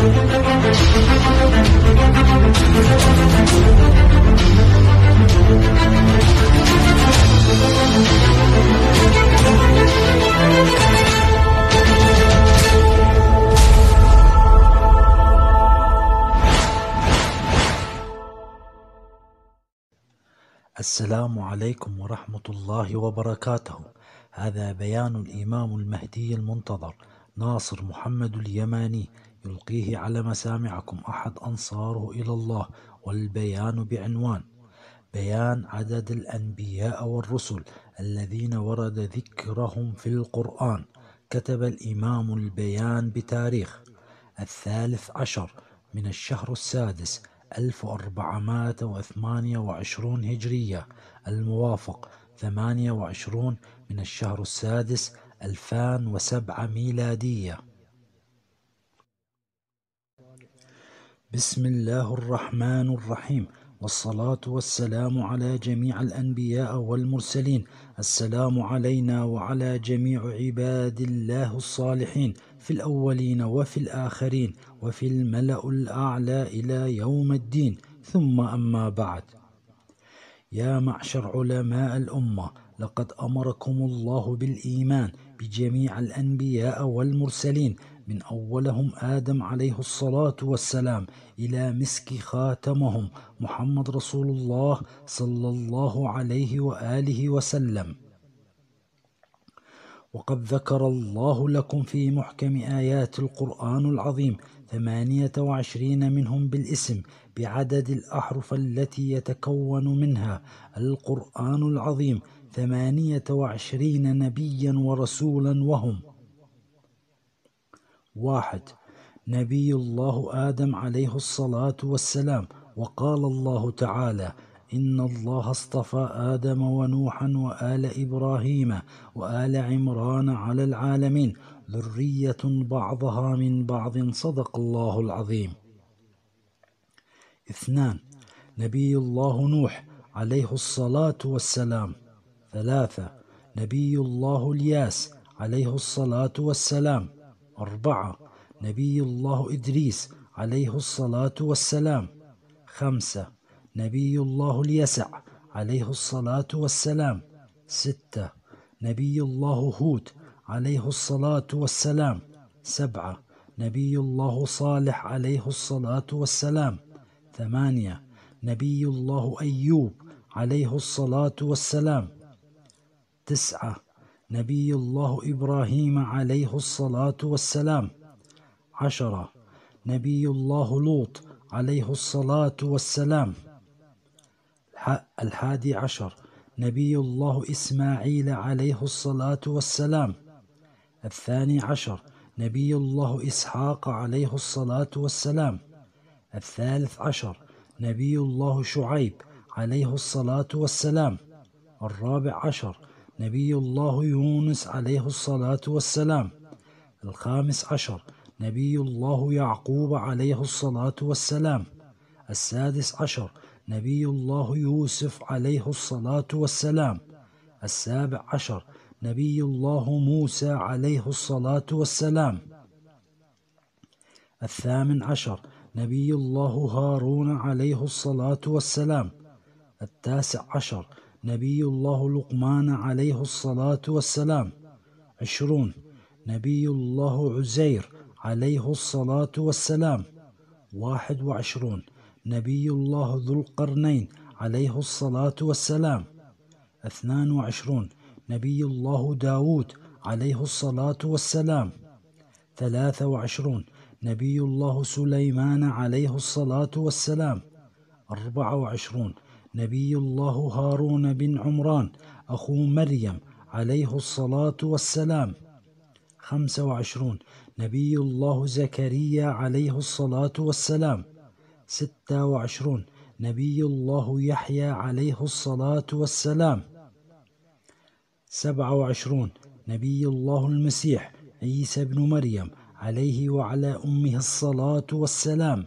السلام عليكم ورحمة الله وبركاته هذا بيان الإمام المهدي المنتظر ناصر محمد اليماني يلقيه على مسامعكم أحد أنصاره إلى الله والبيان بعنوان بيان عدد الأنبياء والرسل الذين ورد ذكرهم في القرآن كتب الإمام البيان بتاريخ الثالث عشر من الشهر السادس 1428 هجرية الموافق 28 من الشهر السادس 2007 ميلادية بسم الله الرحمن الرحيم والصلاة والسلام على جميع الأنبياء والمرسلين السلام علينا وعلى جميع عباد الله الصالحين في الأولين وفي الآخرين وفي الملأ الأعلى إلى يوم الدين ثم أما بعد يا معشر علماء الأمة لقد أمركم الله بالإيمان بجميع الأنبياء والمرسلين من أولهم آدم عليه الصلاة والسلام إلى مسك خاتمهم محمد رسول الله صلى الله عليه وآله وسلم وقد ذكر الله لكم في محكم آيات القرآن العظيم ثمانية وعشرين منهم بالاسم بعدد الأحرف التي يتكون منها القرآن العظيم ثمانية وعشرين نبيا ورسولا وهم واحد نبي الله آدم عليه الصلاة والسلام وقال الله تعالى إن الله اصطفى آدم ونوحا وآل إبراهيم وآل عمران على العالمين ذرية بعضها من بعض صدق الله العظيم اثنان نبي الله نوح عليه الصلاة والسلام ثلاثة نبي الله الياس عليه الصلاة والسلام أربعة نبي الله إدريس عليه الصلاة والسلام خمسة نبي الله اليسع عليه الصلاة والسلام ستة نبي الله هود عليه الصلاة والسلام سبعة نبي الله صالح عليه الصلاة والسلام ثمانية نبي الله أيوب عليه الصلاة والسلام تسعة نبي الله إبراهيم عليه الصلاة والسلام عشرة نبي الله لوط عليه الصلاة والسلام الحادي عشر نبي الله إسماعيل عليه الصلاة والسلام الثاني عشر نبي الله إسحاق عليه الصلاة والسلام الثالث عشر نبي الله شعيب عليه الصلاة والسلام الرابع عشر نبي الله يونس عليه الصلاة والسلام الخامس عشر نبي الله يعقوب عليه الصلاة والسلام السادس عشر نبي الله يوسف عليه الصلاة والسلام السابع عشر نبي الله موسى عليه الصلاة والسلام الثامن عشر نبي الله هارون عليه الصلاة والسلام التاسع عشر نبي الله لقمان عليه الصلاة والسلام عشرون نبي الله عزير عليه الصلاة والسلام واحد وعشرون نبي الله ذو القرنين عليه الصلاة والسلام اثنان وعشرون نبي الله داود عليه الصلاة والسلام ثلاثة وعشرون نبي الله سليمان عليه الصلاة والسلام أربعة وعشرون نبي الله هارون بن عمران أخو مريم عليه الصلاة والسلام 25 نبي الله زكريا عليه الصلاة والسلام 26 نبي الله يحيى عليه الصلاة والسلام 27 نبي الله المسيح عيسى بن مريم عليه وعلى أمه الصلاة والسلام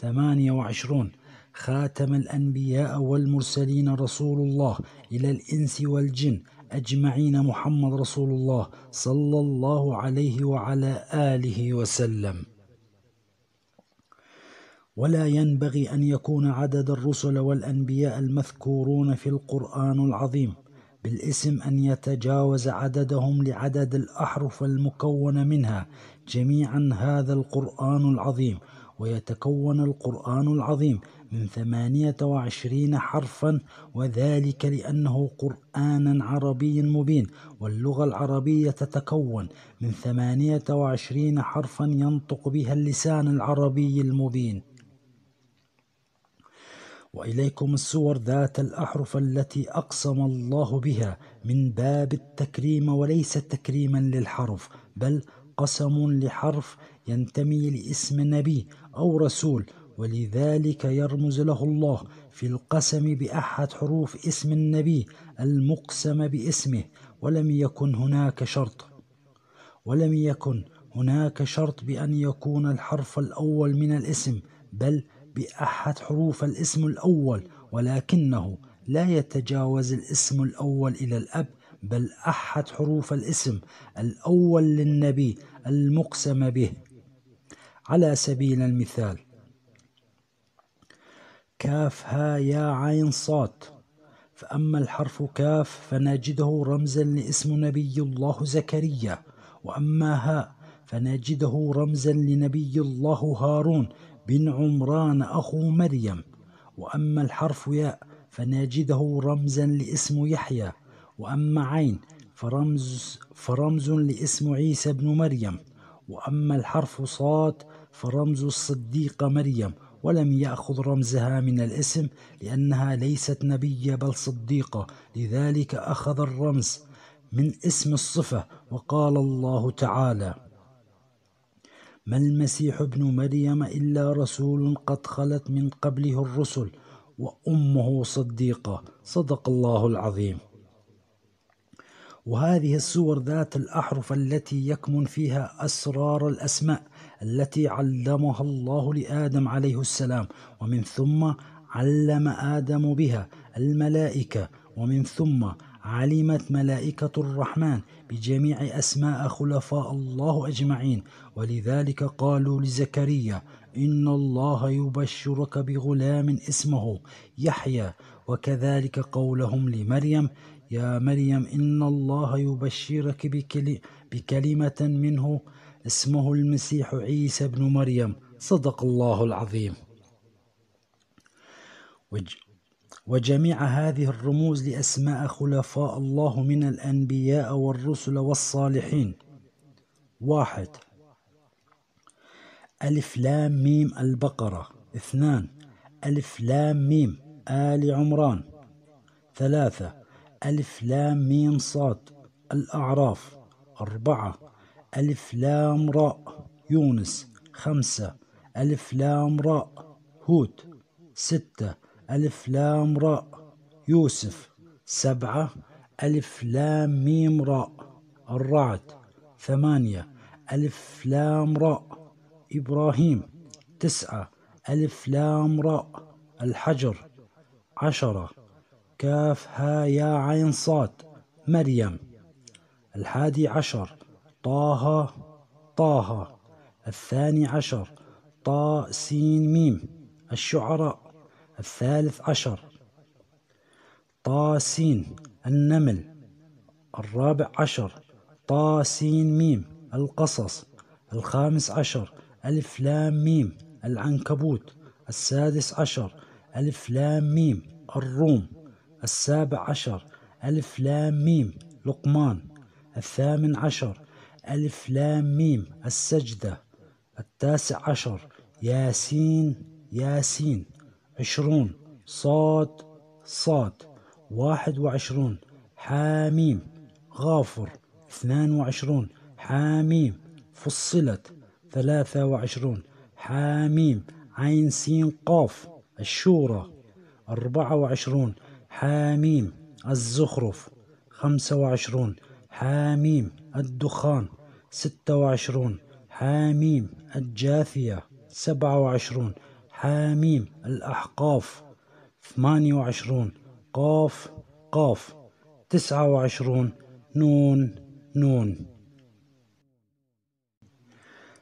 28 خاتم الأنبياء والمرسلين رسول الله إلى الإنس والجن أجمعين محمد رسول الله صلى الله عليه وعلى آله وسلم ولا ينبغي أن يكون عدد الرسل والأنبياء المذكورون في القرآن العظيم بالاسم أن يتجاوز عددهم لعدد الأحرف المكونة منها جميعا هذا القرآن العظيم ويتكون القرآن العظيم من ثمانية وعشرين حرفا وذلك لأنه قرآنا عربي مبين واللغة العربية تتكون من ثمانية وعشرين حرفا ينطق بها اللسان العربي المبين وإليكم السور ذات الأحرف التي أقسم الله بها من باب التكريم وليس تكريما للحرف بل قسم لحرف ينتمي لاسم نبي أو رسول ولذلك يرمز له الله في القسم بأحد حروف اسم النبي المقسم باسمه ولم يكن هناك شرط ولم يكن هناك شرط بأن يكون الحرف الأول من الاسم بل بأحد حروف الاسم الأول ولكنه لا يتجاوز الاسم الأول إلى الأب بل أحد حروف الاسم الأول للنبي المقسم به على سبيل المثال كافها يا عين صاد فأما الحرف كاف فنجده رمزا لاسم نبي الله زكريا وأما هاء فنجده رمزا لنبي الله هارون بن عمران أخو مريم وأما الحرف ياء فنجده رمزا لاسم يحيى وأما عين فرمز, فرمز لاسم عيسى بن مريم وأما الحرف صاد فرمز الصديق مريم ولم يأخذ رمزها من الاسم لأنها ليست نبية بل صديقة لذلك أخذ الرمز من اسم الصفة وقال الله تعالى ما المسيح ابن مريم إلا رسول قد خلت من قبله الرسل وأمه صديقة صدق الله العظيم وهذه السور ذات الأحرف التي يكمن فيها أسرار الأسماء التي علمها الله لآدم عليه السلام ومن ثم علم آدم بها الملائكة ومن ثم علمت ملائكة الرحمن بجميع أسماء خلفاء الله أجمعين ولذلك قالوا لزكريا إن الله يبشرك بغلام اسمه يحيى وكذلك قولهم لمريم يا مريم إن الله يبشرك بكلمة منه اسمه المسيح عيسى بن مريم صدق الله العظيم وجميع هذه الرموز لأسماء خلفاء الله من الأنبياء والرسل والصالحين واحد ألف لام ميم البقرة اثنان ألف لام ميم آل عمران ثلاثة ألف لام ميم صاد الأعراف أربعة ألف لام راء يونس خمسة ألف لام راء هود ستة ألف لام راء يوسف سبعة ألف لام ميم راء الرعد ثمانية ألف لام راء إبراهيم تسعة ألف لام راء الحجر عشرة كاف ها يا عين صاد مريم الحادي عشر طه طه الثاني عشر طا سين ميم الشعراء الثالث عشر طا سين النمل الرابع عشر طا سين ميم القصص الخامس عشر ألف لام ميم العنكبوت السادس عشر ألف لام ميم الروم السابع عشر ألف لام ميم لقمان الثامن عشر ألف لام ميم السجدة التاسع عشر ياسين ياسين عشرون صاد صاد واحد وعشرون حاميم غافر اثنان وعشرون حاميم فصلت ثلاثة وعشرون حاميم عين سين قاف الشورى أربعة وعشرون حاميم الزخرف خمسة وعشرون حاميم الدخان ستة وعشرون حاميم الجاثية سبعة وعشرون حاميم الأحقاف ثمانية وعشرون قاف قاف تسعة وعشرون نون نون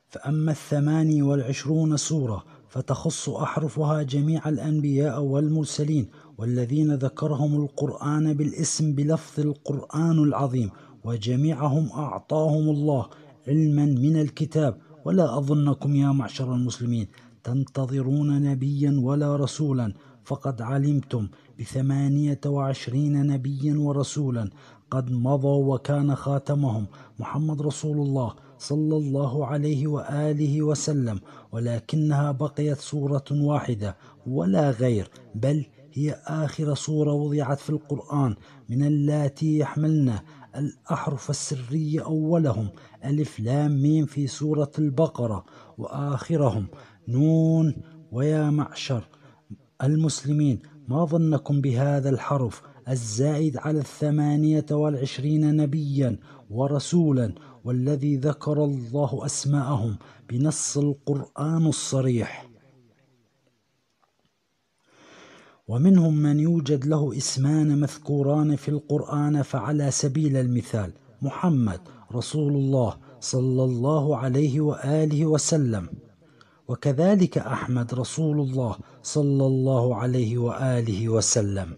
فأما الثماني والعشرون سورة فتخص أحرفها جميع الأنبياء والمرسلين والذين ذكرهم القرآن بالاسم بلفظ القرآن العظيم وجميعهم أعطاهم الله علما من الكتاب ولا أظنكم يا معشر المسلمين تنتظرون نبيا ولا رسولا فقد علمتم بثمانية وعشرين نبيا ورسولا قد مضوا وكان خاتمهم محمد رسول الله صلى الله عليه وآله وسلم ولكنها بقيت صورة واحدة ولا غير بل هي آخر صورة وضعت في القرآن من اللاتي يحملنه الأحرف السرية أولهم ألف لام ميم في سورة البقرة وآخرهم نون ويا معشر المسلمين ما ظنكم بهذا الحرف الزائد على الثمانية والعشرين نبيا ورسولا والذي ذكر الله أسماءهم بنص القرآن الصريح ومنهم من يوجد له اسمان مذكوران في القرآن فعلى سبيل المثال محمد رسول الله صلى الله عليه وآله وسلم وكذلك أحمد رسول الله صلى الله عليه وآله وسلم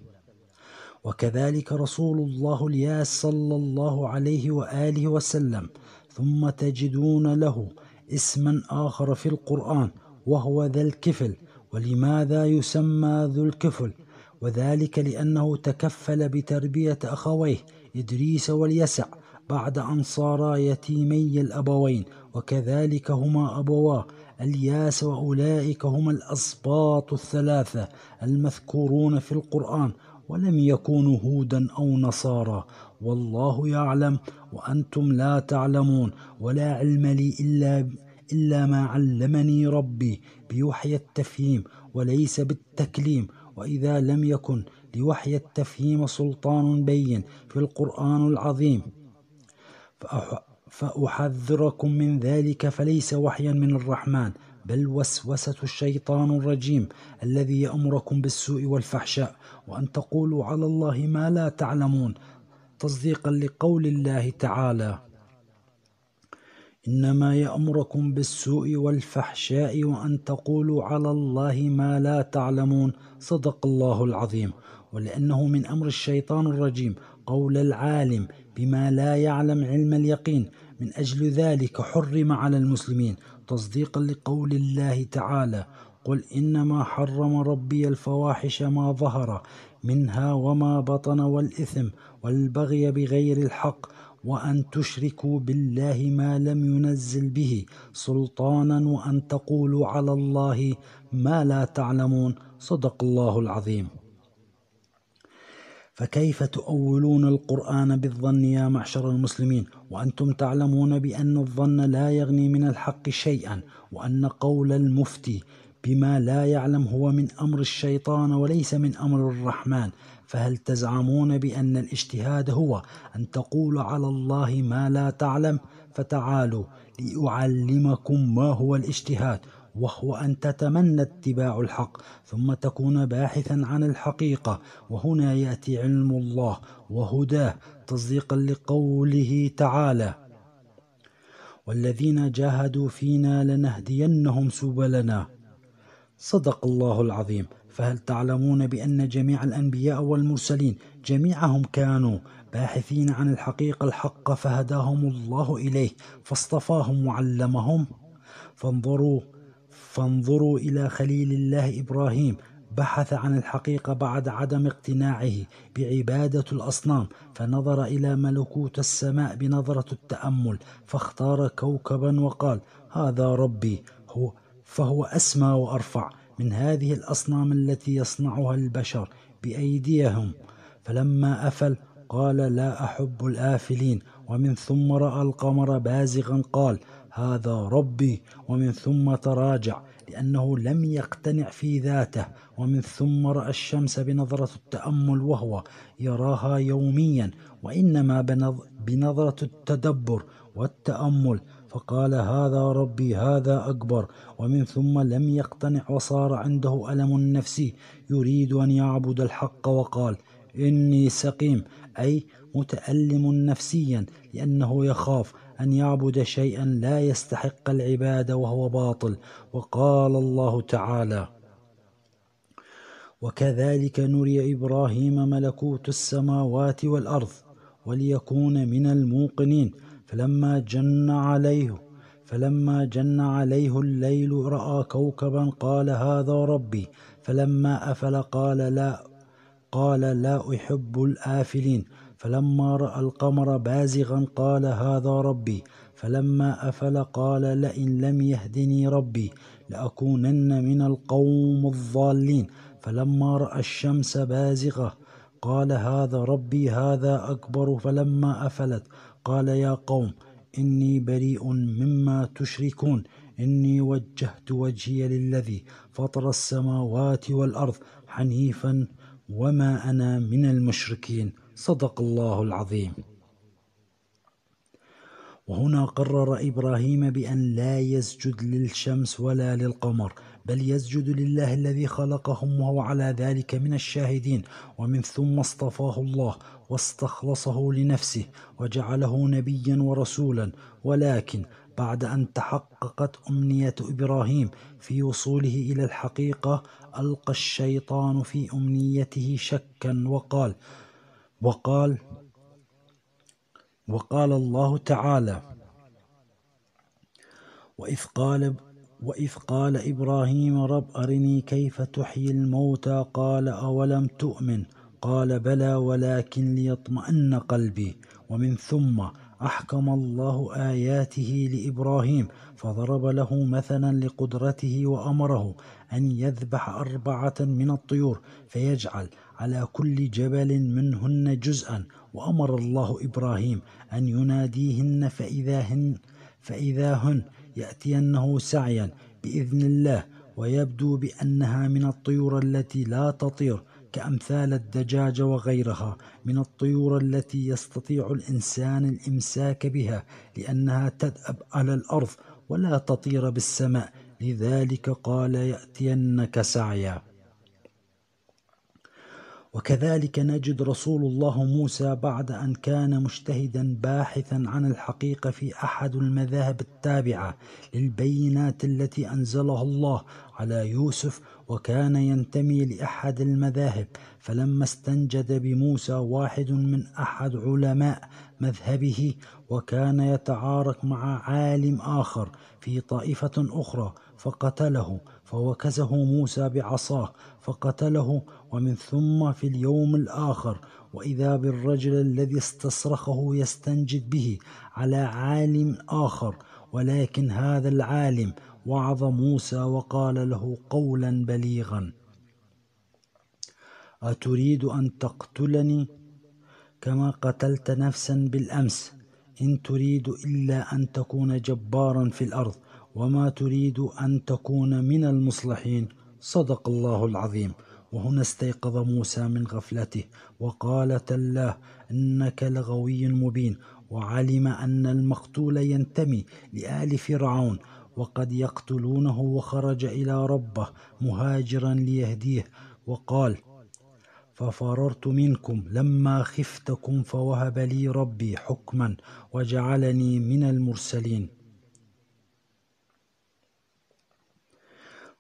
وكذلك رسول الله الياس صلى الله عليه وآله وسلم ثم تجدون له اسما آخر في القرآن وهو ذا الكفل ولماذا يسمى ذو الكفل وذلك لأنه تكفل بتربية أخويه إدريس واليسع بعد أن صارا يتيمي الأبوين وكذلك هما أبواه الياس وأولئك هما الأسباط الثلاثة المذكورون في القرآن ولم يكونوا هودا أو نصارى والله يعلم وأنتم لا تعلمون ولا علم لي إلا إلا ما علمني ربي بوحي التفهيم وليس بالتكليم وإذا لم يكن لوحي التفهيم سلطان بين في القرآن العظيم فأحذركم من ذلك فليس وحيا من الرحمن بل وسوسة الشيطان الرجيم الذي يأمركم بالسوء والفحشاء وأن تقولوا على الله ما لا تعلمون تصديقا لقول الله تعالى إنما يأمركم بالسوء والفحشاء وأن تقولوا على الله ما لا تعلمون صدق الله العظيم ولأنه من أمر الشيطان الرجيم قول العالم بما لا يعلم علم اليقين من أجل ذلك حرم على المسلمين تصديقا لقول الله تعالى قل إنما حرم ربي الفواحش ما ظهر منها وما بطن والإثم والبغي بغير الحق وان تشركوا بالله ما لم ينزل به سلطانا وان تقولوا على الله ما لا تعلمون صدق الله العظيم فكيف تؤولون القرآن بالظن يا معشر المسلمين وأنتم تعلمون بأن الظن لا يغني من الحق شيئا وأن قول المفتي بما لا يعلم هو من أمر الشيطان وليس من أمر الرحمن فهل تزعمون بأن الاجتهاد هو أن تقول على الله ما لا تعلم فتعالوا لأعلمكم ما هو الاجتهاد وهو أن تتمنى اتباع الحق ثم تكون باحثا عن الحقيقة وهنا يأتي علم الله وهداه تصديقا لقوله تعالى والذين جاهدوا فينا لنهدينهم سبلنا صدق الله العظيم فهل تعلمون بأن جميع الأنبياء والمرسلين جميعهم كانوا باحثين عن الحقيقة الحق فهداهم الله إليه فاصطفاهم وعلمهم فانظروا فانظروا إلى خليل الله إبراهيم بحث عن الحقيقة بعد عدم اقتناعه بعبادة الأصنام فنظر إلى ملكوت السماء بنظرة التأمل فاختار كوكبا وقال هذا ربي هو فهو أسمى وأرفع من هذه الأصنام التي يصنعها البشر بأيديهم فلما أفل قال لا أحب الآفلين ومن ثم رأى القمر بازغا قال هذا ربي ومن ثم تراجع لأنه لم يقتنع في ذاته ومن ثم رأى الشمس بنظرة التأمل وهو يراها يوميا وإنما بنظرة التدبر والتأمل فقال هذا ربي هذا أكبر ومن ثم لم يقتنع وصار عنده ألم نفسي يريد أن يعبد الحق وقال إني سقيم أي متألم نفسيا لأنه يخاف أن يعبد شيئا لا يستحق العبادة وهو باطل وقال الله تعالى وكذلك نري إبراهيم ملكوت السماوات والأرض وليكون من الموقنين فلما جن عليه فلما جن عليه الليل راى كوكبا قال هذا ربي فلما افل قال لا قال لا احب الافلين فلما راى القمر بازغا قال هذا ربي فلما افل قال لئن لم يهدني ربي لاكونن من القوم الضالين فلما راى الشمس بازغه قال هذا ربي هذا اكبر فلما افلت قال يا قوم إني بريء مما تشركون إني وجهت وجهي للذي فطر السماوات والأرض حنيفا وما أنا من المشركين صدق الله العظيم وهنا قرر إبراهيم بأن لا يسجد للشمس ولا للقمر بل يسجد لله الذي خلقهم وهو على ذلك من الشاهدين ومن ثم اصطفاه الله واستخلصه لنفسه وجعله نبيا ورسولا ولكن بعد أن تحققت أمنية إبراهيم في وصوله إلى الحقيقة ألقى الشيطان في أمنيته شكا وقال وقال وقال الله تعالى وإذ قال وإذ قال إبراهيم رب أرني كيف تحيي الموتى قال أولم تؤمن قال بلى ولكن ليطمئن قلبي ومن ثم أحكم الله آياته لإبراهيم فضرب له مثلا لقدرته وأمره أن يذبح أربعة من الطيور فيجعل على كل جبل منهن جزءا وأمر الله إبراهيم أن يناديهن فإذا هن, فإذا هن يأتينه سعيا بإذن الله ويبدو بأنها من الطيور التي لا تطير كأمثال الدجاجة وغيرها من الطيور التي يستطيع الإنسان الإمساك بها لأنها تدأب على الأرض ولا تطير بالسماء لذلك قال يأتينك سعيا وكذلك نجد رسول الله موسى بعد أن كان مجتهدا باحثا عن الحقيقة في أحد المذاهب التابعة للبينات التي أنزلها الله على يوسف وكان ينتمي لأحد المذاهب فلما استنجد بموسى واحد من أحد علماء مذهبه وكان يتعارك مع عالم آخر في طائفة أخرى فقتله فوكزه موسى بعصاه فقتله ومن ثم في اليوم الآخر وإذا بالرجل الذي استصرخه يستنجد به على عالم آخر ولكن هذا العالم وعظ موسى وقال له قولا بليغا أتريد أن تقتلني كما قتلت نفسا بالأمس إن تريد إلا أن تكون جبارا في الأرض وما تريد أن تكون من المصلحين صدق الله العظيم وهنا استيقظ موسى من غفلته وقال تالله إنك لغوي مبين وعلم أن المقتول ينتمي لآل فرعون وقد يقتلونه وخرج إلى ربه مهاجرا ليهديه وقال ففررت منكم لما خفتكم فوهب لي ربي حكما وجعلني من المرسلين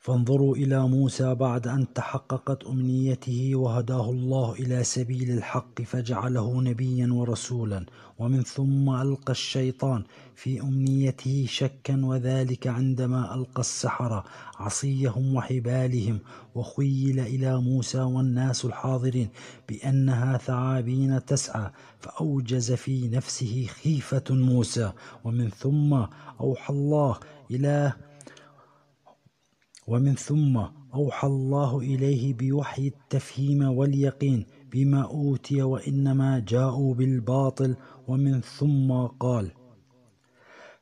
فانظروا إلى موسى بعد أن تحققت أمنيته وهداه الله إلى سبيل الحق فجعله نبيا ورسولا ومن ثم ألقى الشيطان في أمنيته شكا وذلك عندما ألقى السحرة عصيهم وحبالهم وخيل إلى موسى والناس الحاضرين بأنها ثعابين تسعى فأوجز في نفسه خيفة موسى ومن ثم أوحى الله إلى ومن ثم أوحى الله إليه بوحي التفهيم واليقين بما أوتي وإنما جاءوا بالباطل ومن ثم قال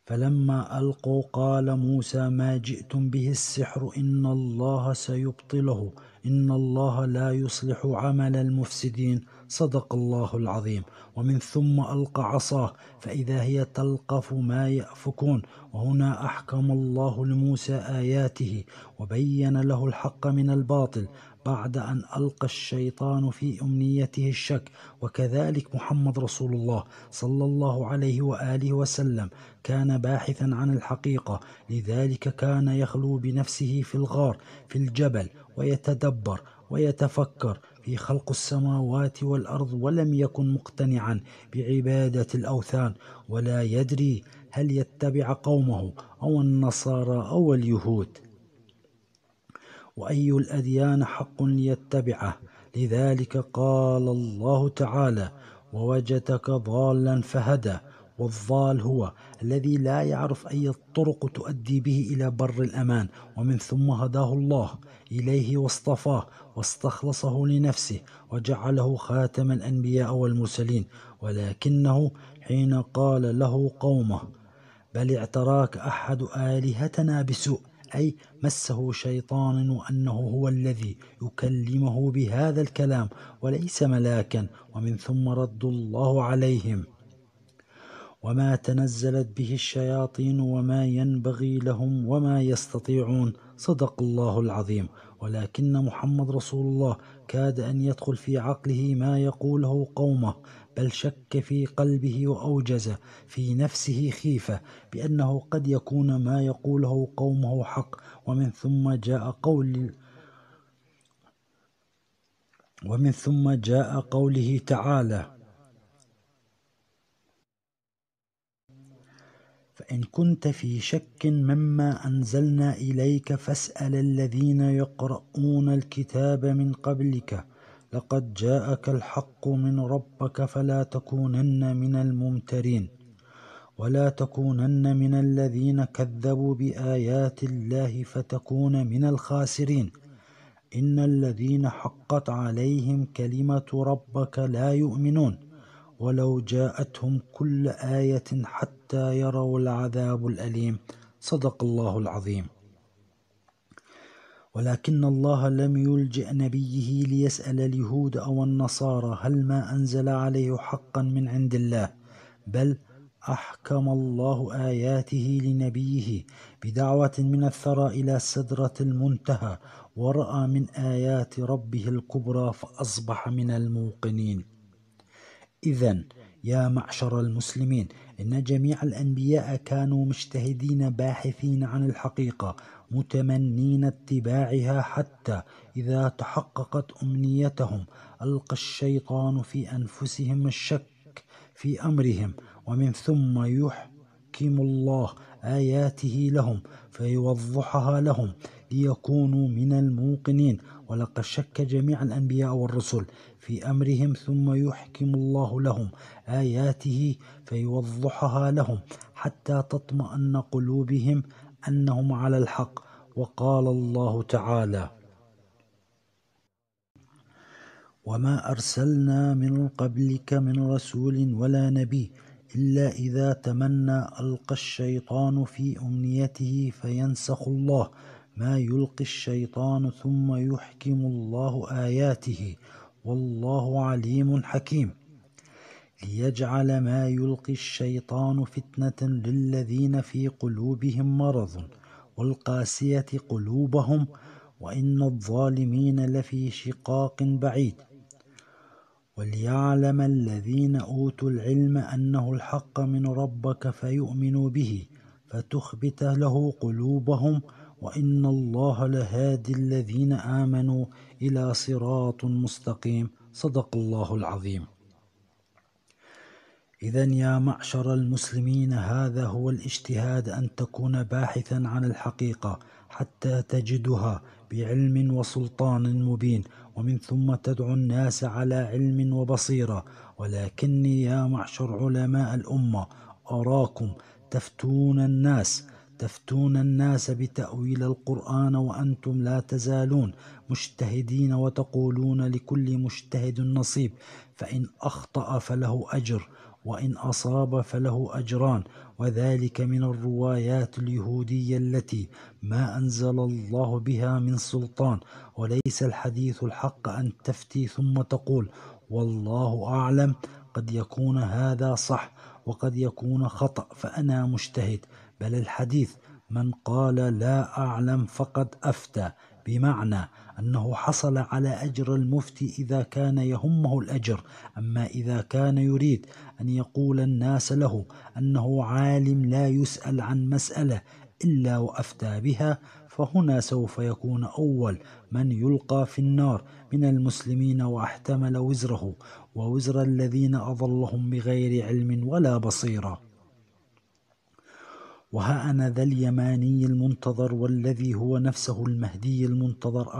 فلما ألقوا قال موسى ما جئتم به السحر إن الله سيبطله إن الله لا يصلح عمل المفسدين صدق الله العظيم ومن ثم ألقى عصاه فإذا هي تلقف ما يأفكون وهنا أحكم الله لموسى آياته وبين له الحق من الباطل بعد أن ألقى الشيطان في أمنيته الشك وكذلك محمد رسول الله صلى الله عليه وآله وسلم كان باحثا عن الحقيقة لذلك كان يخلو بنفسه في الغار في الجبل ويتدبر ويتفكر في خلق السماوات والارض ولم يكن مقتنعا بعباده الاوثان ولا يدري هل يتبع قومه او النصارى او اليهود واي الاديان حق ليتبعه لذلك قال الله تعالى ووجدك ضالا فهدى والضال هو الذي لا يعرف أي الطرق تؤدي به إلى بر الأمان ومن ثم هداه الله إليه واصطفاه واستخلصه لنفسه وجعله خاتم الأنبياء والمرسلين ولكنه حين قال له قومه بل اعتراك أحد آلهتنا بسوء أي مسه شيطان وأنه هو الذي يكلمه بهذا الكلام وليس ملاكا ومن ثم رد الله عليهم وما تنزلت به الشياطين وما ينبغي لهم وما يستطيعون صدق الله العظيم ولكن محمد رسول الله كاد أن يدخل في عقله ما يقوله قومه بل شك في قلبه وأوجز في نفسه خيفة بأنه قد يكون ما يقوله قومه حق ومن ثم جاء قول ومن ثم جاء قوله تعالى فإن كنت في شك مما أنزلنا إليك فاسأل الذين يقرؤون الكتاب من قبلك لقد جاءك الحق من ربك فلا تكونن من الممترين ولا تكونن من الذين كذبوا بآيات الله فتكون من الخاسرين إن الذين حقت عليهم كلمة ربك لا يؤمنون ولو جاءتهم كل آية حتى يروا العذاب الأليم صدق الله العظيم ولكن الله لم يلجئ نبيه ليسأل اليهود أو النصارى هل ما أنزل عليه حقا من عند الله بل أحكم الله آياته لنبيه بدعوة من الثرى إلى سدرة المنتهى ورأى من آيات ربه الكبرى فأصبح من الموقنين إذا يا معشر المسلمين إن جميع الأنبياء كانوا مجتهدين باحثين عن الحقيقة متمنين اتباعها حتى إذا تحققت أمنيتهم ألقى الشيطان في أنفسهم الشك في أمرهم ومن ثم يحكم الله آياته لهم فيوضحها لهم ليكونوا من الموقنين ولقد شك جميع الأنبياء والرسل في أمرهم ثم يحكم الله لهم آياته فيوضحها لهم حتى تطمئن قلوبهم أنهم على الحق وقال الله تعالى وما أرسلنا من قبلك من رسول ولا نبي إلا إذا تمنى ألقى الشيطان في أمنيته فينسخ الله ما يلقي الشيطان ثم يحكم الله آياته والله عليم حكيم ليجعل ما يلقي الشيطان فتنة للذين في قلوبهم مرض والقاسية قلوبهم وإن الظالمين لفي شقاق بعيد وليعلم الذين أوتوا العلم أنه الحق من ربك فيؤمنوا به فتخبت له قلوبهم وإن الله لهادي الذين آمنوا إلى صراط مستقيم صدق الله العظيم إذا يا معشر المسلمين هذا هو الاجتهاد أن تكون باحثا عن الحقيقة حتى تجدها بعلم وسلطان مبين ومن ثم تدعو الناس على علم وبصيرة ولكني يا معشر علماء الأمة أراكم تفتون الناس تفتون الناس بتأويل القرآن وأنتم لا تزالون مجتهدين وتقولون لكل مجتهد نصيب فإن أخطأ فله أجر وإن أصاب فله أجران وذلك من الروايات اليهودية التي ما أنزل الله بها من سلطان وليس الحديث الحق أن تفتي ثم تقول والله أعلم قد يكون هذا صح وقد يكون خطأ فأنا مجتهد بل الحديث من قال لا أعلم فقد أفتى بمعنى أنه حصل على أجر المفتي إذا كان يهمه الأجر أما إذا كان يريد أن يقول الناس له أنه عالم لا يسأل عن مسألة إلا وأفتى بها فهنا سوف يكون أول من يلقى في النار من المسلمين واحتمل وزره ووزر الذين أضلهم بغير علم ولا بصيره وها أنا ذا اليماني المنتظر والذي هو نفسه المهدي المنتظر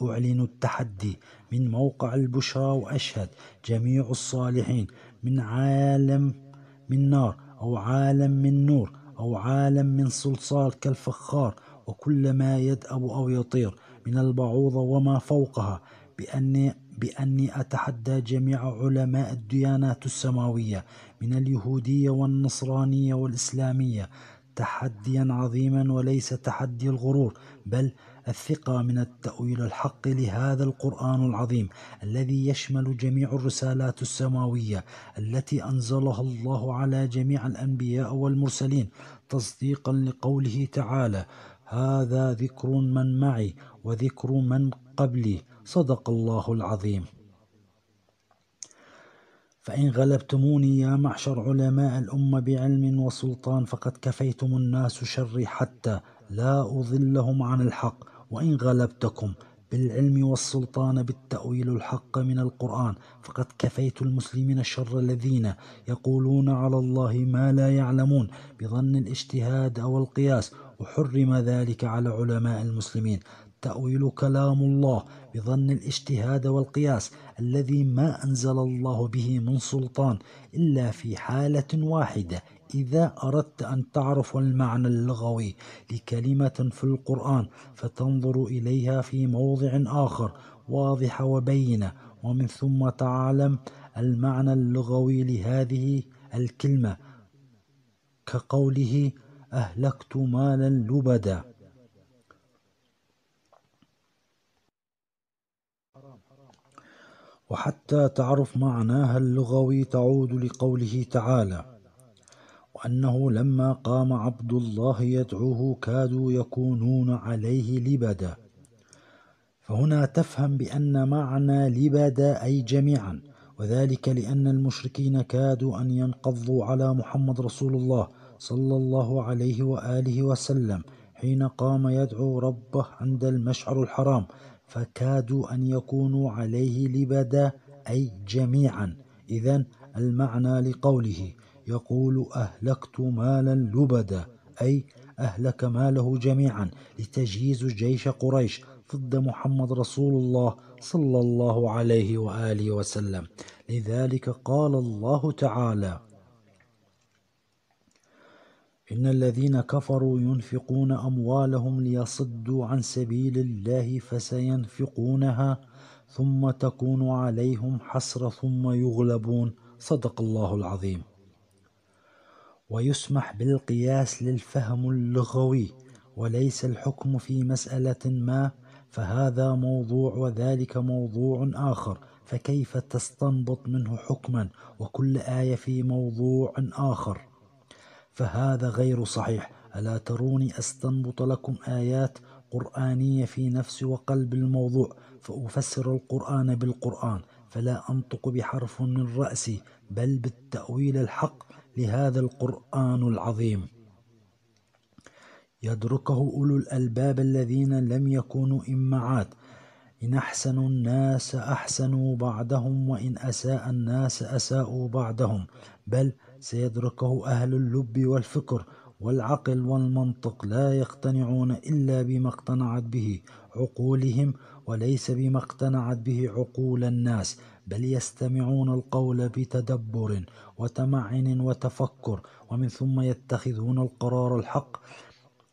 أعلن التحدي من موقع البشرى وأشهد جميع الصالحين من عالم من نار أو عالم من نور أو عالم من صلصال كالفخار وكل ما يدأب أو يطير من البعوضة وما فوقها بأني بأني أتحدى جميع علماء الديانات السماوية من اليهودية والنصرانية والإسلامية تحديا عظيما وليس تحدي الغرور بل الثقة من التأويل الحق لهذا القرآن العظيم الذي يشمل جميع الرسالات السماوية التي أنزلها الله على جميع الأنبياء والمرسلين تصديقا لقوله تعالى هذا ذكر من معي وذكر من قبلي صدق الله العظيم فإن غلبتموني يا معشر علماء الأمة بعلم وسلطان فقد كفيتم الناس شري حتى لا أضلهم عن الحق وإن غلبتكم بالعلم والسلطان بالتأويل الحق من القرآن فقد كفيت المسلمين الشر الذين يقولون على الله ما لا يعلمون بظن الاجتهاد أو القياس وحرم ذلك على علماء المسلمين التأويل كلام الله بظن الاجتهاد والقياس الذي ما أنزل الله به من سلطان إلا في حالة واحدة إذا أردت أن تعرف المعنى اللغوي لكلمة في القرآن فتنظر إليها في موضع آخر واضحة وبينة ومن ثم تعلم المعنى اللغوي لهذه الكلمة كقوله أهلكت مالا لبدا وحتى تعرف معناها اللغوي تعود لقوله تعالى وأنه لما قام عبد الله يدعوه كادوا يكونون عليه لبدا فهنا تفهم بأن معنى لبدا أي جميعا وذلك لأن المشركين كادوا أن ينقضوا على محمد رسول الله صلى الله عليه وآله وسلم حين قام يدعو ربه عند المشعر الحرام فكادوا أن يكونوا عليه لبدا أي جميعا إذا المعنى لقوله يقول أهلكت مالا لبدا أي أهلك ماله جميعا لتجهيز جيش قريش ضد محمد رسول الله صلى الله عليه وآله وسلم لذلك قال الله تعالى إن الذين كفروا ينفقون أموالهم ليصدوا عن سبيل الله فسينفقونها ثم تكون عليهم حسرة ثم يغلبون صدق الله العظيم ويسمح بالقياس للفهم اللغوي وليس الحكم في مسألة ما فهذا موضوع وذلك موضوع آخر فكيف تستنبط منه حكما وكل آية في موضوع آخر فهذا غير صحيح ألا تروني أستنبط لكم آيات قرآنية في نفس وقلب الموضوع فأفسر القرآن بالقرآن فلا أنطق بحرف من رأسي بل بالتأويل الحق لهذا القرآن العظيم يدركه أولو الألباب الذين لم يكونوا إمعات إن أحسنوا الناس أحسنوا بعدهم وإن أساء الناس أساءوا بعدهم بل سيدركه أهل اللب والفكر والعقل والمنطق لا يقتنعون إلا بما اقتنعت به عقولهم وليس بما اقتنعت به عقول الناس بل يستمعون القول بتدبر وتمعن وتفكر ومن ثم يتخذون القرار الحق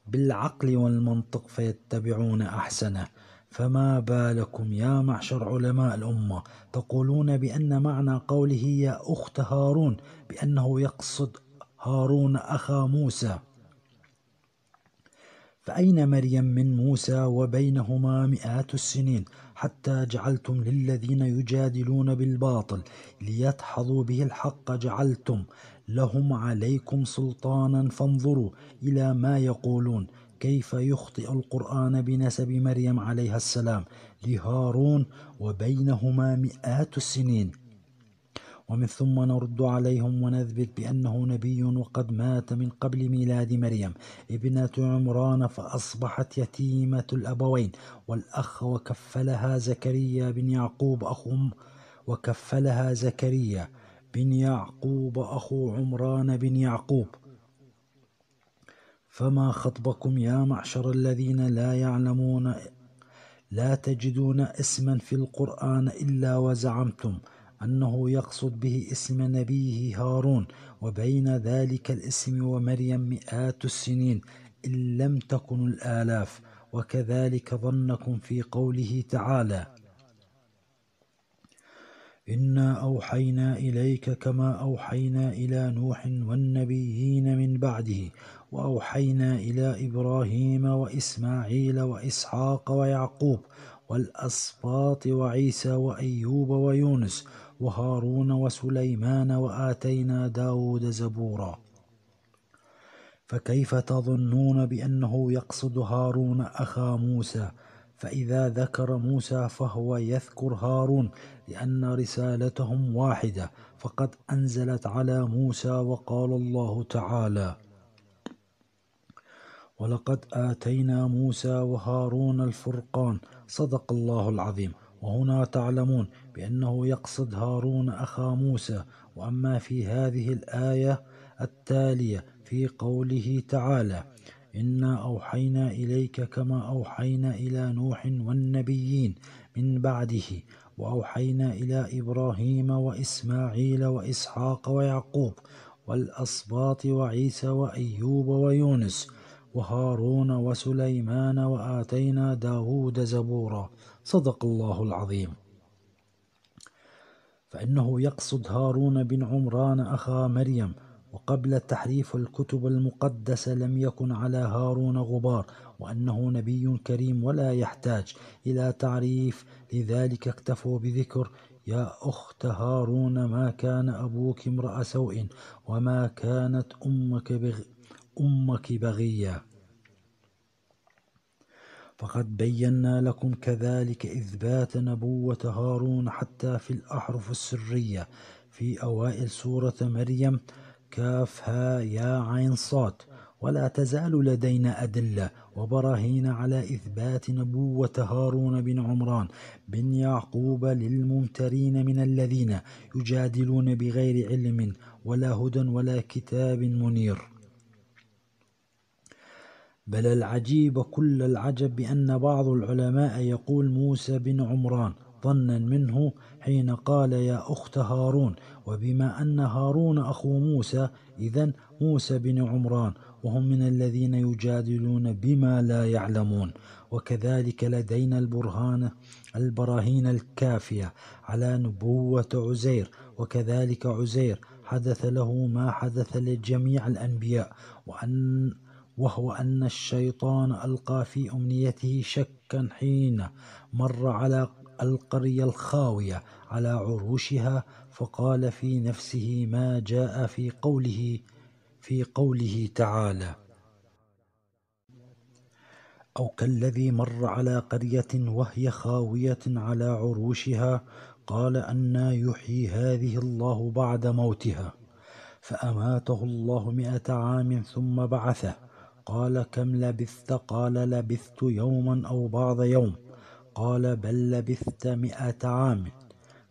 بالعقل والمنطق فيتبعون أحسنه فما بالكم يا معشر علماء الأمة تقولون بأن معنى قوله يا أخت هارون بأنه يقصد هارون أخا موسى فأين مريم من موسى وبينهما مئات السنين حتى جعلتم للذين يجادلون بالباطل ليدحضوا به الحق جعلتم لهم عليكم سلطانا فانظروا إلى ما يقولون كيف يخطئ القرآن بنسب مريم عليها السلام لهارون وبينهما مئات السنين ومن ثم نرد عليهم ونثبت بأنه نبي وقد مات من قبل ميلاد مريم ابنة عمران فأصبحت يتيمة الأبوين والأخ وكفلها زكريا بن يعقوب أخهم وكفلها زكريا بن يعقوب أخو عمران بن يعقوب فما خطبكم يا معشر الذين لا يعلمون لا تجدون اسما في القرآن إلا وزعمتم ۖ أنه يقصد به اسم نبيه هارون وبين ذلك الاسم ومريم مئات السنين إن لم تكن الآلاف وكذلك ظنكم في قوله تعالى إنا أوحينا إليك كما أوحينا إلى نوح والنبيين من بعده وأوحينا إلى إبراهيم وإسماعيل وإسحاق ويعقوب والأسباط وعيسى وأيوب ويونس وهارون وسليمان وآتينا داود زبورا فكيف تظنون بأنه يقصد هارون أخا موسى فإذا ذكر موسى فهو يذكر هارون لأن رسالتهم واحدة فقد أنزلت على موسى وقال الله تعالى ولقد آتينا موسى وهارون الفرقان صدق الله العظيم وهنا تعلمون بأنه يقصد هارون أخا موسى وأما في هذه الآية التالية في قوله تعالى إنا أوحينا إليك كما أوحينا إلى نوح والنبيين من بعده وأوحينا إلى إبراهيم وإسماعيل وإسحاق ويعقوب والأصباط وعيسى وأيوب ويونس وهارون وسليمان وآتينا داود زبورا صدق الله العظيم فإنه يقصد هارون بن عمران أخا مريم وقبل تحريف الكتب المقدسة لم يكن على هارون غبار وأنه نبي كريم ولا يحتاج إلى تعريف لذلك اكتفوا بذكر يا أخت هارون ما كان أبوك امرأ سوء وما كانت أمك أمك بغيا فقد بينا لكم كذلك إثبات نبوة هارون حتى في الأحرف السرية في أوائل سورة مريم كاف ها يا عين صاد ولا تزال لدينا أدلة وبراهين على إثبات نبوة هارون بن عمران بن يعقوب للممترين من الذين يجادلون بغير علم ولا هدى ولا كتاب منير بل العجيب كل العجب بأن بعض العلماء يقول موسى بن عمران ظنا منه حين قال يا أخت هارون وبما أن هارون أخو موسى إذا موسى بن عمران وهم من الذين يجادلون بما لا يعلمون وكذلك لدينا البرهان البراهين الكافية على نبوة عزير وكذلك عزير حدث له ما حدث لجميع الأنبياء وأن وهو أن الشيطان ألقى في أمنيته شكا حين مر على القرية الخاوية على عروشها فقال في نفسه ما جاء في قوله في قوله تعالى أو كالذي مر على قرية وهي خاوية على عروشها قال أنا يحيي هذه الله بعد موتها فأماته الله مئة عام ثم بعثه قال كم لبثت قال لبثت يوما أو بعض يوم قال بل لبثت مئة عام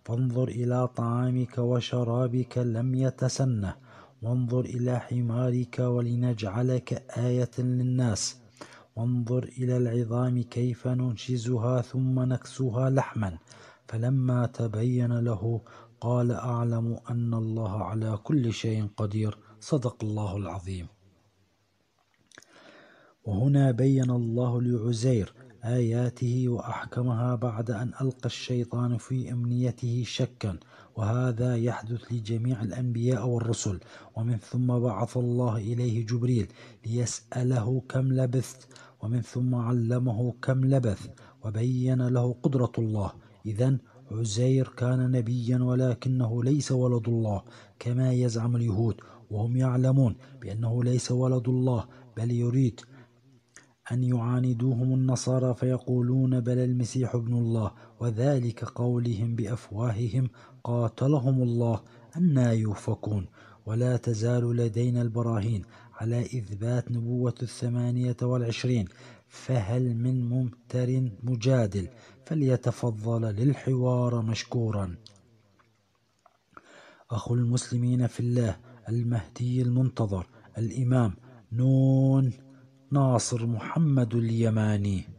فانظر إلى طعامك وشرابك لم يتسنه وانظر إلى حمارك ولنجعلك آية للناس وانظر إلى العظام كيف ننشزها ثم نكسوها لحما فلما تبين له قال أعلم أن الله على كل شيء قدير صدق الله العظيم وهنا بين الله لعزير آياته وأحكمها بعد أن ألقى الشيطان في أمنيته شكا وهذا يحدث لجميع الأنبياء والرسل ومن ثم بعث الله إليه جبريل ليسأله كم لبثت ومن ثم علمه كم لبث وبين له قدرة الله إذا عزير كان نبيا ولكنه ليس ولد الله كما يزعم اليهود وهم يعلمون بأنه ليس ولد الله بل يريد أَنْ يُعَانِدُوهُمُ النَّصَارَى فَيَقُولُونَ بَلَى الْمَسِيحُ ابْنُ اللَّهِ وَذَلِكَ قَوْلِهِمْ بِأَفْوَاهِهِمْ قَاتَلَهُمْ اللَّهُ أَنَّى يُؤْفَكُونَ ولا تزال لدينا البراهين على إثبات نبوة الثمانية والعشرين فهل من ممتر مجادل فليتفضل للحوار مشكورا أخو المسلمين في الله المهدي المنتظر الإمام نون ناصر محمد اليماني